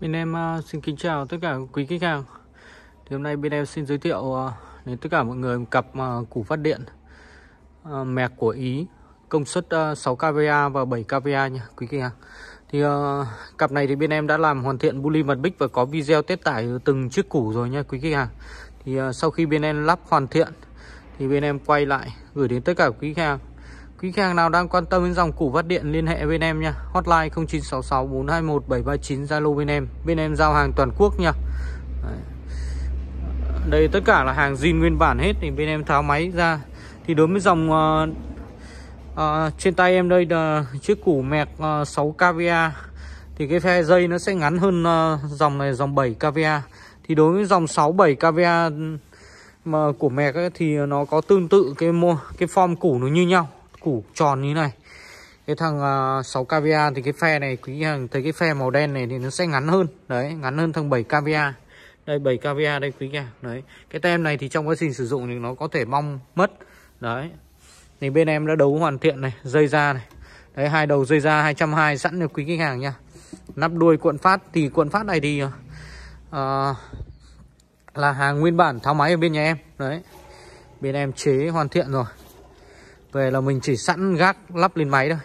Bên em à, xin kính chào tất cả quý khách hàng Thì hôm nay bên em xin giới thiệu à, đến tất cả mọi người một cặp à, củ phát điện mẹc của Ý Công suất 6 kVA và 7 kVA nha quý khách hàng Thì cặp này thì bên em đã làm hoàn thiện buli mặt bích và có video test tải từng chiếc củ rồi nha quý khách hàng Thì sau khi bên em lắp hoàn thiện thì bên em quay lại gửi đến tất cả quý khách hàng Quý khách hàng nào đang quan tâm đến dòng củ vắt điện liên hệ bên em nha. Hotline 0966 421 739 Zalo bên em. Bên em giao hàng toàn quốc nha. Đây tất cả là hàng zin nguyên bản hết thì bên em tháo máy ra. Thì đối với dòng uh, uh, trên tay em đây là chiếc củ mẹc ờ, uh, 6 kVA thì cái phe dây nó sẽ ngắn hơn uh, dòng này dòng 7 kVA. Thì đối với dòng 6 7 kVA mà của mẹc thì nó có tương tự cái cái form củ nó như nhau củ tròn như này cái thằng uh, 6 kva thì cái phe này quý hàng thấy cái phe màu đen này thì nó sẽ ngắn hơn đấy ngắn hơn thằng 7 kva đây 7 kva đây quý nhà đấy cái tem này thì trong quá trình sử dụng thì nó có thể mong mất đấy thì bên em đã đấu hoàn thiện này dây da này đấy hai đầu dây da 220 sẵn được quý khách hàng nha nắp đuôi cuộn phát thì cuộn phát này thì uh, là hàng nguyên bản tháo máy ở bên nhà em đấy bên em chế hoàn thiện rồi về là mình chỉ sẵn gác lắp lên máy thôi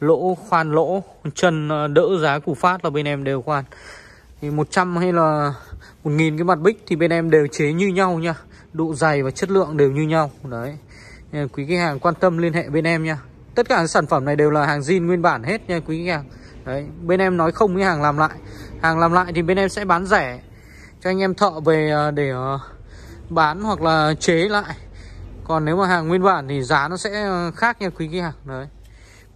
Lỗ khoan lỗ Chân ờ, đỡ giá củ phát là bên em đều khoan Thì 100 hay là 1000 cái mặt bích thì bên em đều chế như nhau nha Độ dày và chất lượng đều như nhau Đấy Quý khách hàng quan tâm liên hệ bên em nha Tất cả sản phẩm này đều là hàng zin nguyên bản hết nha quý khách hàng Đấy Bên em nói không với hàng làm lại Hàng làm lại thì bên em sẽ bán rẻ Cho anh em thợ về ờ, để ờ, bán hoặc là chế lại còn nếu mà hàng nguyên bản thì giá nó sẽ ờ, khác nha quý khách hàng đấy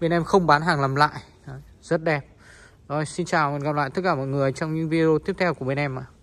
bên em không bán hàng làm lại đấy, rất đẹp rồi xin chào và hẹn gặp lại tất cả mọi người trong những video tiếp theo của bên em ạ à.